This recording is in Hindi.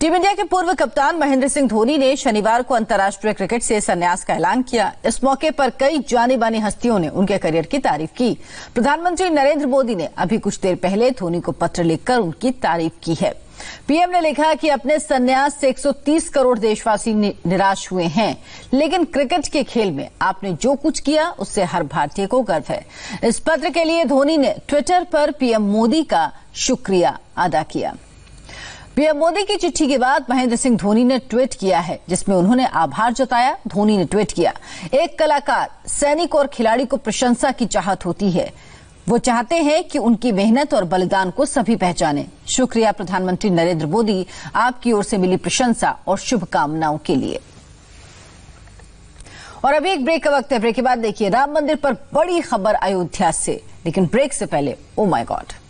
टीम इंडिया के पूर्व कप्तान महेंद्र सिंह धोनी ने शनिवार को अंतर्राष्ट्रीय क्रिकेट से संन्यास का ऐलान किया इस मौके पर कई जानी बानी हस्तियों ने उनके करियर की तारीफ की प्रधानमंत्री नरेंद्र मोदी ने अभी कुछ देर पहले धोनी को पत्र लिखकर उनकी तारीफ की है पीएम ने लिखा कि अपने संन्यास से 130 करोड़ देशवासी निराश हुए हैं लेकिन क्रिकेट के खेल में आपने जो कुछ किया उससे हर भारतीय को गर्व है इस पत्र के लिए धोनी ने ट्विटर पर पीएम मोदी का शुक्रिया अदा किया पीएम मोदी की चिट्ठी के बाद महेंद्र सिंह धोनी ने ट्वीट किया है जिसमें उन्होंने आभार जताया धोनी ने ट्वीट किया एक कलाकार सैनिक और खिलाड़ी को प्रशंसा की चाहत होती है वो चाहते हैं कि उनकी मेहनत और बलिदान को सभी पहचाने शुक्रिया प्रधानमंत्री नरेंद्र मोदी आपकी ओर से मिली प्रशंसा और शुभकामनाओं के लिए और अभी एक ब्रेक का वक्त है ब्रेक के बाद देखिए राम मंदिर पर बड़ी खबर अयोध्या से लेकिन ब्रेक से पहले ओ माय गॉड